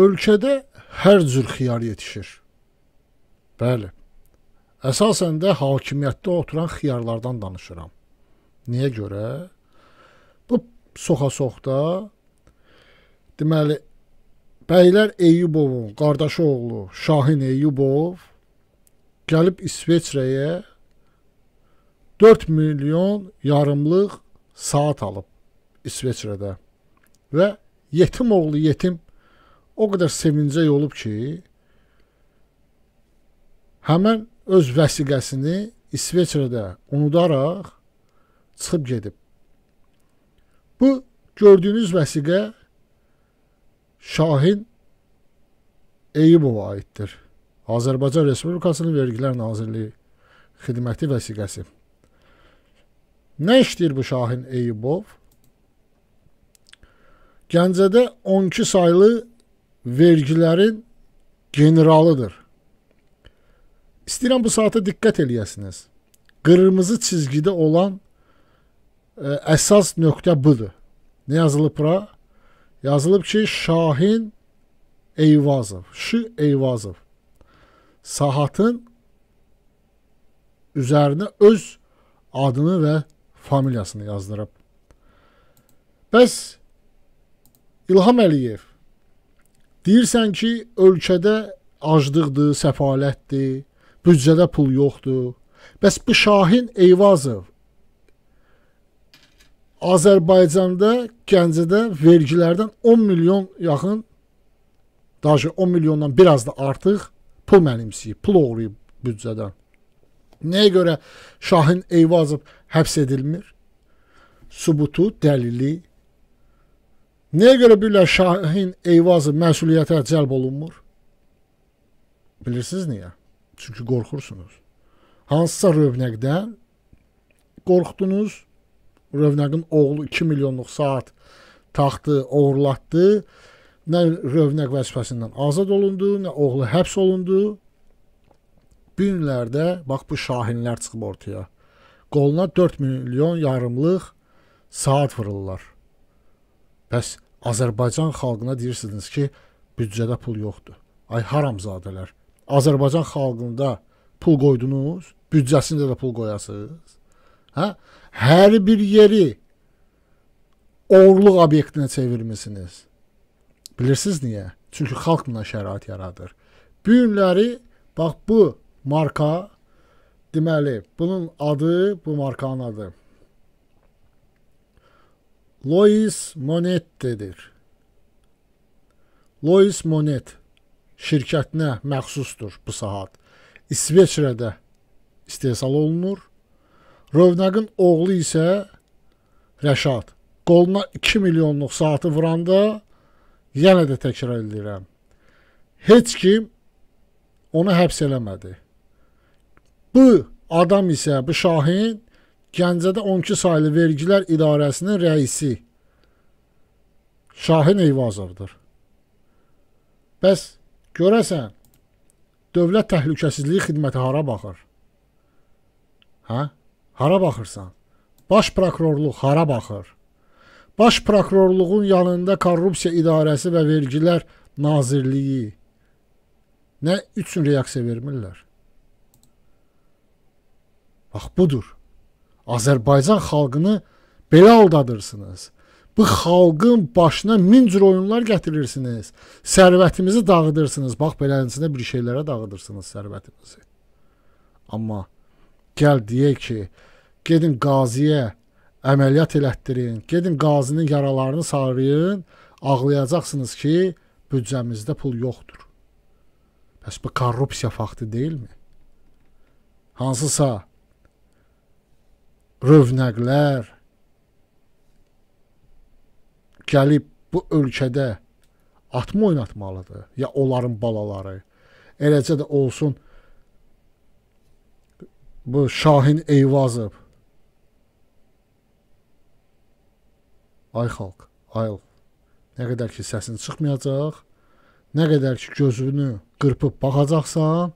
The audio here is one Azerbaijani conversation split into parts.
ölkədə hər cür xiyar yetişir. Bəli. Əsasən də hakimiyyətdə oturan xiyarlardan danışıram. Niyə görə? Bu soxa-soxda deməli bəylər Eyyubovun qardaşı oğlu Şahin Eyyubov gəlib İsveçrəyə 4 milyon yarımlıq saat alıb İsveçrədə və yetim oğlu yetim o qədər sevincə olub ki, həmən öz vəsiqəsini İsveçrədə unudaraq çıxıb gedib. Bu gördüyünüz vəsiqə Şahin Eyübova aiddir. Azərbaycan Respublikasının Vergilər Nazirliyi xidməti vəsiqəsi. Nə işləyir bu Şahin Eyübov? Gəncədə 12 saylı vergilərin generalıdır. İstəyirəm bu saata diqqət eləyəsiniz. Qırmızı çizgidə olan ə, e, əsas nöqtə budur. Nə yazılıb bura? Yazılıb ki, Şahin Eyvazov, Ş Eyvazov saatın üzərinə öz adını və familiyasını yazdırıb. Bəs İlham Əliyev Deyirsən ki, ölkədə aclıqdır, səfalətdir, büdcədə pul yoxdur. Bəs bu Şahin Eyvazov Azərbaycanda Gəncədə vergilərdən 10 milyon yaxın daha 10 milyondan biraz da artıq pul mənimsəyib, pul oğurlayıb büdcədən. Nəyə görə Şahin Eyvazov həbs edilmir? Sübutu, dəlili Niyə görə bilirlər Şahin Eyvazı məsuliyyətə cəlb olunmur? Bilirsiniz niyə? Çünki qorxursunuz. Hansısa rövnəqdən qorxdunuz, rövnəqin oğlu 2 milyonluq saat taxtı, oğurlatdı, nə rövnəq vəzifəsindən azad olundu, nə oğlu həbs olundu. Bu günlərdə bax bu şahinlər çıxıb ortaya. Qoluna 4 milyon yarımlıq saat vururlar. Bəs Azərbaycan xalqına deyirsiniz ki, büdcədə pul yoxdur. Ay haramzadələr. Azərbaycan xalqında pul qoydunuz, büdcəsində də pul qoyasınız. Hə? Hər bir yeri oğurluq obyektinə çevirmisiniz. Bilirsiniz niyə? Çünki xalq buna şərait yaradır. Bu günləri bax bu marka deməli, bunun adı, bu markanın adı Louis Monette'dir. Louis Monet şirkətinə məxsusdur bu saat. İsveçrədə istehsal olunur. Rövnəqin oğlu isə Rəşad. Qoluna 2 milyonluq saatı vuranda yenə də təkrar edirəm. Heç kim onu həbs eləmədi. Bu adam isə, bu Şahin Gəncədə 12 saylı vergilər idarəsinin rəisi Şahin Eyvazovdur. Bəs görəsən Dövlət Təhlükəsizliyi Xidməti hara baxır? Hə? Hara baxırsan? Baş prokurorluq hara baxır? Baş prokurorluğun yanında korrupsiya idarəsi və vergilər nazirliyi nə üçün reaksiya vermirlər? Bax budur. Azərbaycan xalqını belə aldadırsınız. Bu xalqın başına min cür oyunlar gətirirsiniz. Sərvətimizi dağıdırsınız. Bax beləsinə bir şeylərə dağıdırsınız sərvətimizi. Amma gəl deyək ki, gedin qaziyə əməliyyat elətdirin, gedin qazinin yaralarını sarıyın, ağlayacaqsınız ki, büdcəmizdə pul yoxdur. Bəs bu korrupsiya faktı deyilmi? Hansısa rövnəqlər gəlib bu ölkədə atma oynatmalıdır, ya onların balaları. Eləcə də olsun bu Şahin Eyvazov. Ay xalq, ay nə qədər ki səsin çıxmayacaq, nə qədər ki gözünü qırpıb baxacaqsan,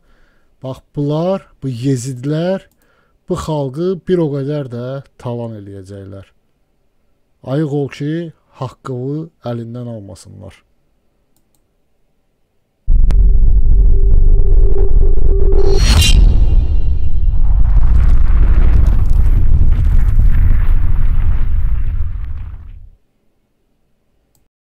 bax bunlar, bu yezidlər bu xalqı bir o qədər də talan eləyəcəklər. Ayıq ol ki, haqqını əlindən almasınlar.